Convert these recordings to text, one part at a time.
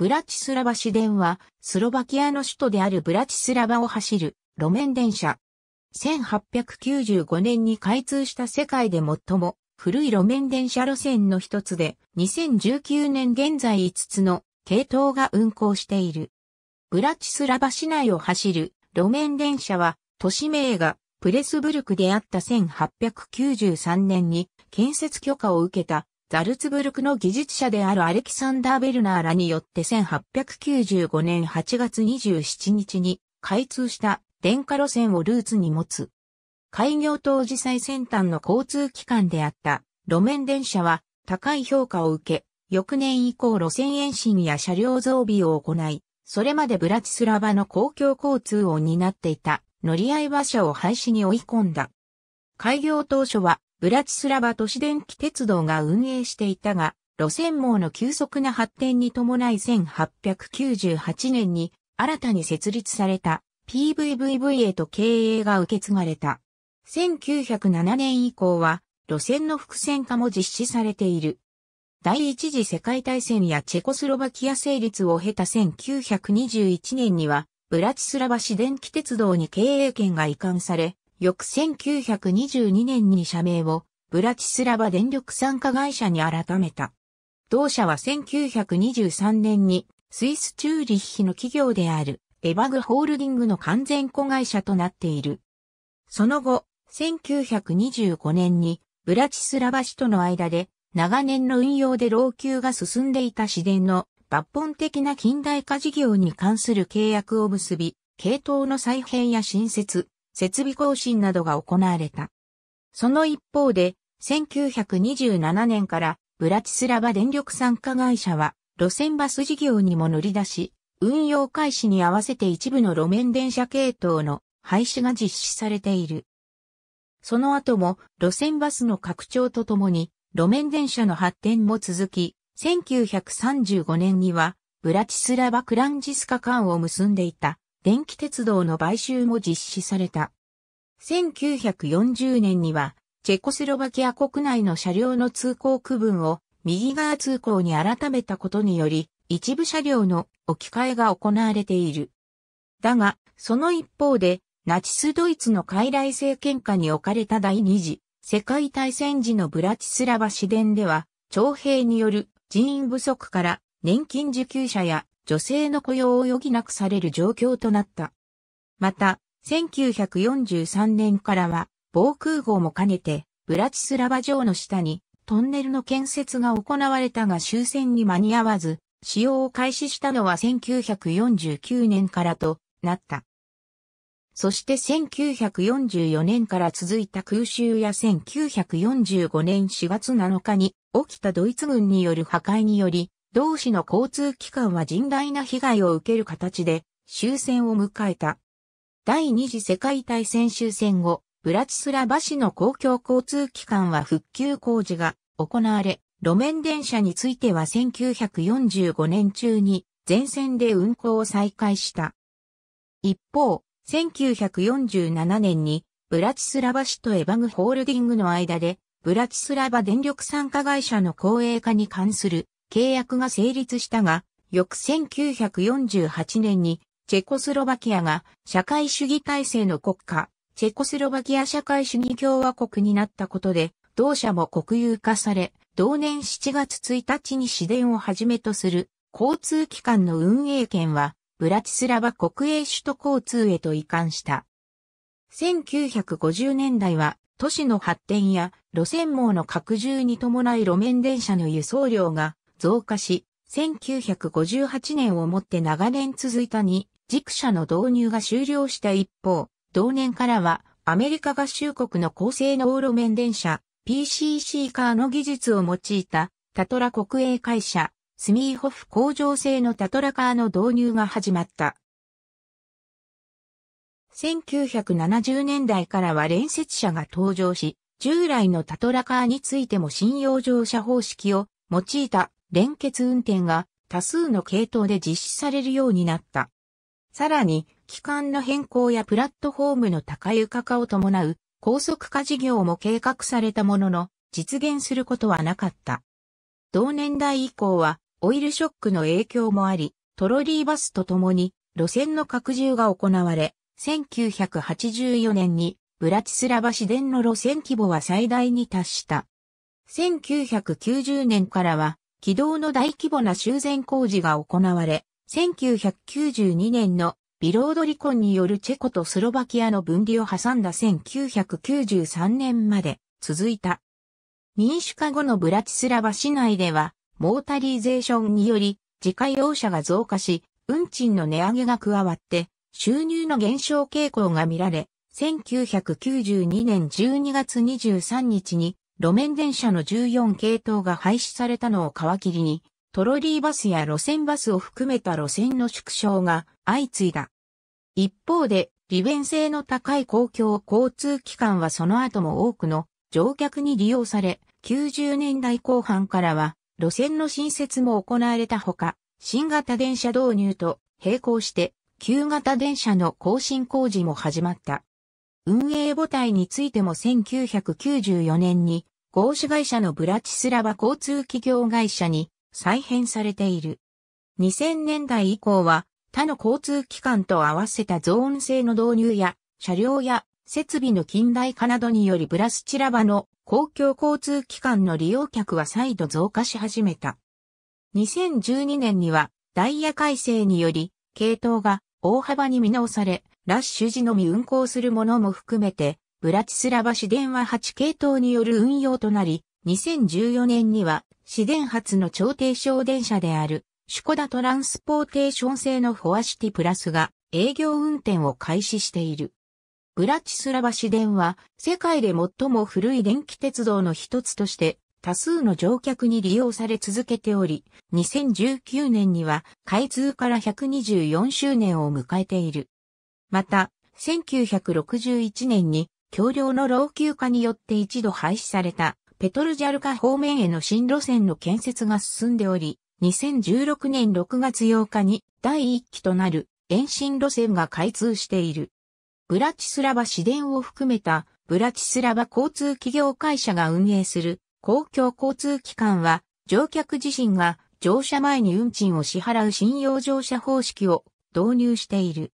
ブラチスラバ市電は、スロバキアの首都であるブラチスラバを走る路面電車。1895年に開通した世界で最も古い路面電車路線の一つで、2019年現在5つの系統が運行している。ブラチスラバ市内を走る路面電車は、都市名がプレスブルクであった1893年に建設許可を受けたザルツブルクの技術者であるアレキサンダー・ベルナーらによって1895年8月27日に開通した電化路線をルーツに持つ。開業当時最先端の交通機関であった路面電車は高い評価を受け、翌年以降路線延伸や車両増備を行い、それまでブラチスラバの公共交通を担っていた乗り合い馬車を廃止に追い込んだ。開業当初はブラチスラバ都市電気鉄道が運営していたが、路線網の急速な発展に伴い1898年に新たに設立された PVVV へと経営が受け継がれた。1907年以降は路線の複線化も実施されている。第一次世界大戦やチェコスロバキア成立を経た1921年には、ブラチスラバ市電気鉄道に経営権が移管され、翌1922年に社名をブラチスラバ電力参加会社に改めた。同社は1923年にスイスチューリッヒの企業であるエバグホールディングの完全子会社となっている。その後、1925年にブラチスラバ市との間で長年の運用で老朽が進んでいた市電の抜本的な近代化事業に関する契約を結び、系統の再編や新設、設備更新などが行われた。その一方で、1927年からブラチスラバ電力参加会社は路線バス事業にも乗り出し、運用開始に合わせて一部の路面電車系統の廃止が実施されている。その後も路線バスの拡張とともに路面電車の発展も続き、1935年にはブラチスラバクランジスカ間を結んでいた電気鉄道の買収も実施された。1940年には、チェコスロバキア国内の車両の通行区分を右側通行に改めたことにより、一部車両の置き換えが行われている。だが、その一方で、ナチスドイツの傀儡政権下に置かれた第二次世界大戦時のブラチスラバ市電では、徴兵による人員不足から年金受給者や女性の雇用を余儀なくされる状況となった。また、1943年からは、防空壕も兼ねて、ブラチスラバ城の下に、トンネルの建設が行われたが終戦に間に合わず、使用を開始したのは1949年からとなった。そして1944年から続いた空襲や1945年4月7日に起きたドイツ軍による破壊により同市の交通機関は甚大な被害を受ける形で終戦を迎えた。第二次世界大戦終戦後、ブラチスラバ市の公共交通機関は復旧工事が行われ、路面電車については1945年中に全線で運行を再開した。一方、1947年にブラチスラバ市とエバグホールディングの間でブラチスラバ電力参加会社の公営化に関する契約が成立したが、翌1948年にチェコスロバキアが社会主義体制の国家、チェコスロバキア社会主義共和国になったことで、同社も国有化され、同年7月1日に市電をはじめとする交通機関の運営権は、ブラチスラバ国営首都交通へと移管した。1950年代は、都市の発展や路線網の拡充に伴い路面電車の輸送量が増加し、1958年をもって長年続いたに、軸車の導入が終了した一方、同年からはアメリカ合衆国の高性能路面電車 PCC カーの技術を用いたタトラ国営会社スミーホフ工場製のタトラカーの導入が始まった。1970年代からは連接車が登場し、従来のタトラカーについても信用乗車方式を用いた連結運転が多数の系統で実施されるようになった。さらに、機関の変更やプラットフォームの高床化を伴う高速化事業も計画されたものの、実現することはなかった。同年代以降は、オイルショックの影響もあり、トロリーバスと共に路線の拡充が行われ、1984年にブラチスラバ市電の路線規模は最大に達した。1990年からは軌道の大規模な修繕工事が行われ、1992年のビロード離婚によるチェコとスロバキアの分離を挟んだ1993年まで続いた。民主化後のブラチスラバ市内では、モータリーゼーションにより、自家用車が増加し、運賃の値上げが加わって、収入の減少傾向が見られ、1992年12月23日に路面電車の14系統が廃止されたのを皮切りに、トロリーバスや路線バスを含めた路線の縮小が相次いだ。一方で、利便性の高い公共交通機関はその後も多くの乗客に利用され、90年代後半からは路線の新設も行われたほか、新型電車導入と並行して、旧型電車の更新工事も始まった。運営母体についても1994年に合資会社のブラチスラバ交通企業会社に再編されている。2000年代以降は他の交通機関と合わせたゾーン制の導入や車両や設備の近代化などによりブラスチラバの公共交通機関の利用客は再度増加し始めた。2012年にはダイヤ改正により系統が大幅に見直されラッシュ時のみ運行するものも含めて、ブラチスラバ市電は8系統による運用となり、2014年には市電発の超低小電車である、シュコダトランスポーテーション製のフォアシティプラスが営業運転を開始している。ブラチスラバ市電は世界で最も古い電気鉄道の一つとして多数の乗客に利用され続けており、2019年には開通から124周年を迎えている。また、1961年に、橋梁の老朽化によって一度廃止された、ペトルジャルカ方面への新路線の建設が進んでおり、2016年6月8日に第1期となる延伸路線が開通している。ブラチスラバ市電を含めたブラチスラバ交通企業会社が運営する公共交通機関は乗客自身が乗車前に運賃を支払う信用乗車方式を導入している。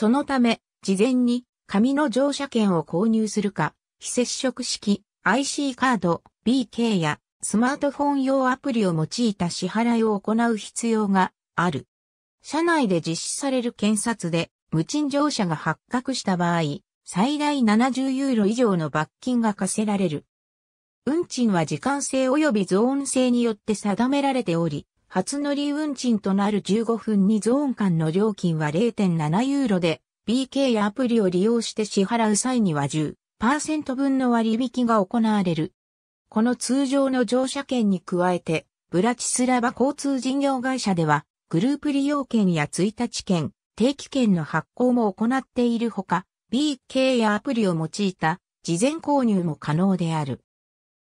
そのため、事前に紙の乗車券を購入するか、非接触式 IC カード BK やスマートフォン用アプリを用いた支払いを行う必要がある。社内で実施される検察で無賃乗車が発覚した場合、最大70ユーロ以上の罰金が課せられる。運賃は時間制及びゾーン制によって定められており、初乗り運賃となる15分にゾーン間の料金は0.7ユーロで、BK やアプリを利用して支払う際には10%分の割引が行われる。この通常の乗車券に加えて、ブラチスラバ交通事業会社では、グループ利用券や1日券、定期券の発行も行っているほか、BK やアプリを用いた事前購入も可能である。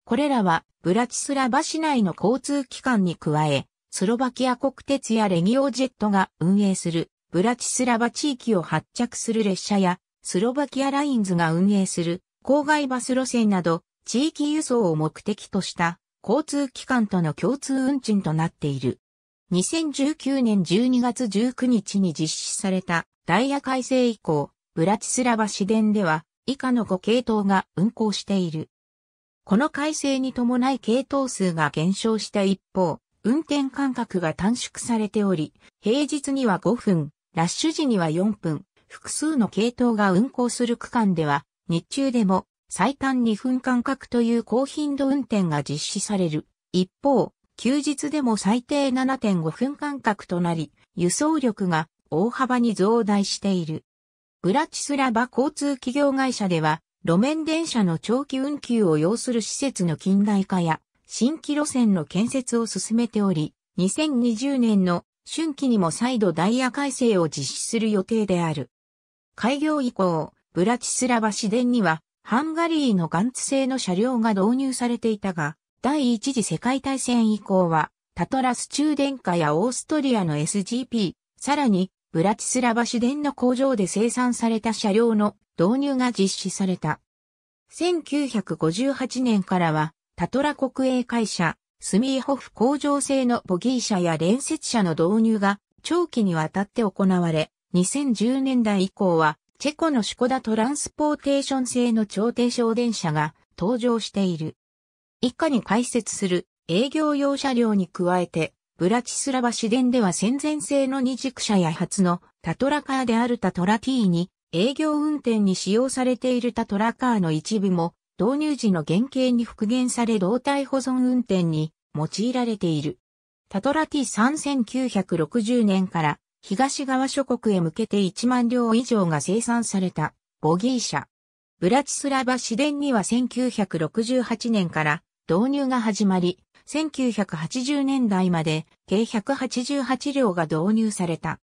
これらはブラチスラバ市内の交通機関に加え、スロバキア国鉄やレギオジェットが運営するブラチスラバ地域を発着する列車や、スロバキアラインズが運営する郊外バス路線など、地域輸送を目的とした交通機関との共通運賃となっている。2019年12月19日に実施されたダイヤ改正以降、ブラチスラバ市電では以下の5系統が運行している。この改正に伴い系統数が減少した一方、運転間隔が短縮されており、平日には5分、ラッシュ時には4分、複数の系統が運行する区間では、日中でも最短2分間隔という高頻度運転が実施される。一方、休日でも最低7.5分間隔となり、輸送力が大幅に増大している。ブラチスラバ交通企業会社では、路面電車の長期運休を要する施設の近代化や、新規路線の建設を進めており、2020年の春季にも再度ダイヤ改正を実施する予定である。開業以降、ブラチスラバ市電には、ハンガリーのガンツ製の車両が導入されていたが、第一次世界大戦以降は、タトラス中電化やオーストリアの SGP、さらに、ブラチスラバ市電の工場で生産された車両の導入が実施された。1958年からは、タトラ国営会社、スミーホフ工場製のボギー車や連接車の導入が長期にわたって行われ、2010年代以降は、チェコのシコダトランスポーテーション製の超低省電車が登場している。以下に解説する営業用車両に加えて、ブラチスラバ市電では戦前製の二軸車や初のタトラカーであるタトラ T に営業運転に使用されているタトラカーの一部も導入時の原型に復元され動体保存運転に用いられている。タトラ T3960 年から東側諸国へ向けて1万両以上が生産されたボギー車。ブラチスラバ市電には1968年から導入が始まり、1980年代まで計188両が導入された。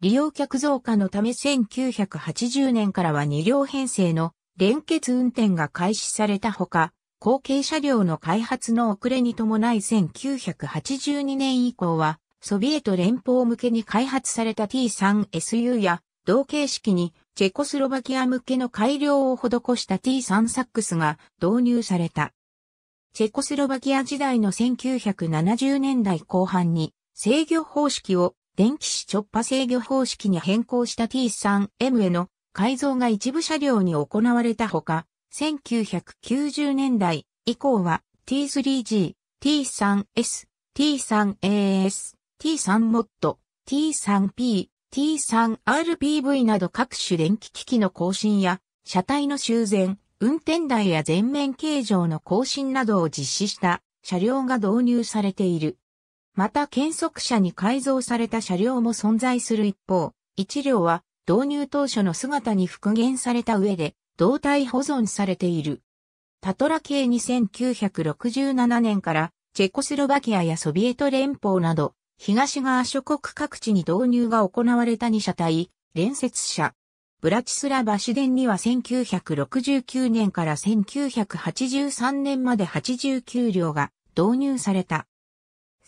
利用客増加のため1980年からは2両編成の連結運転が開始されたほか、後継車両の開発の遅れに伴い1982年以降は、ソビエト連邦向けに開発された T3SU や、同形式にチェコスロバキア向けの改良を施した T3 サックスが導入された。チェコスロバキア時代の1970年代後半に制御方式を電気子直波制御方式に変更した T3M への改造が一部車両に行われたほか、1990年代以降は T3G、T3S、T3AS、T3 モッド、T3P、T3RPV など各種電気機器の更新や、車体の修繕、運転台や前面形状の更新などを実施した車両が導入されている。また、検測車に改造された車両も存在する一方、一両は導入当初の姿に復元された上で、胴体保存されている。タトラ系2967年からチェコスロバキアやソビエト連邦など東側諸国各地に導入が行われた2車体、連接車。ブラチスラバ市電には1969年から1983年まで89両が導入された。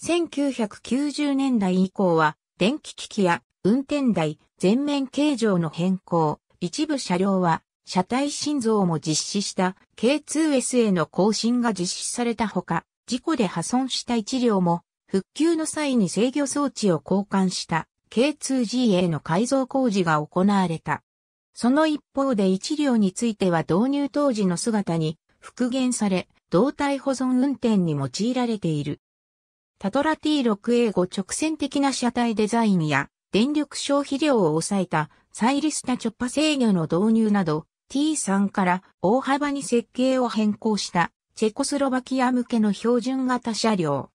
1990年代以降は電気機器や運転台、全面形状の変更、一部車両は車体心臓も実施した K2S への更新が実施されたほか、事故で破損した1両も復旧の際に制御装置を交換した K2G への改造工事が行われた。その一方で1両については導入当時の姿に復元され、胴体保存運転に用いられている。タトラ T6A5 直線的な車体デザインや電力消費量を抑えたサイリスタッパ制御の導入など T3 から大幅に設計を変更したチェコスロバキア向けの標準型車両。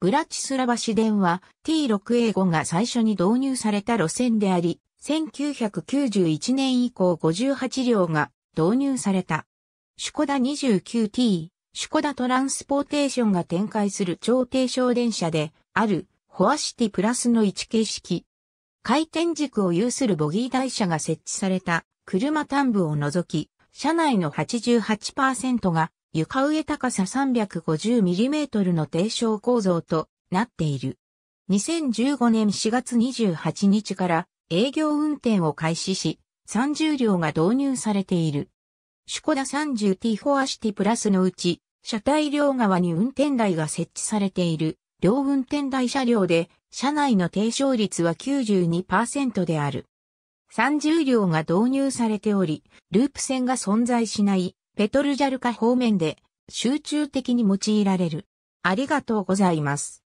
ブラチスラバ市電は T6A5 が最初に導入された路線であり、1991年以降58両が導入された。シュコダ 29T、シュコダトランスポーテーションが展開する超低床電車であるホアシティプラスの置形式。回転軸を有するボギー台車が設置された車端部を除き、車内の88%が床上高さ 350mm の低床構造となっている。2015年4月28日から営業運転を開始し、30両が導入されている。シュコダ 30T フォアシティプラスのうち車体両側に運転台が設置されている、両運転台車両で、車内の低床率は92%である。30両が導入されており、ループ線が存在しない、ペトルジャルカ方面で、集中的に用いられる。ありがとうございます。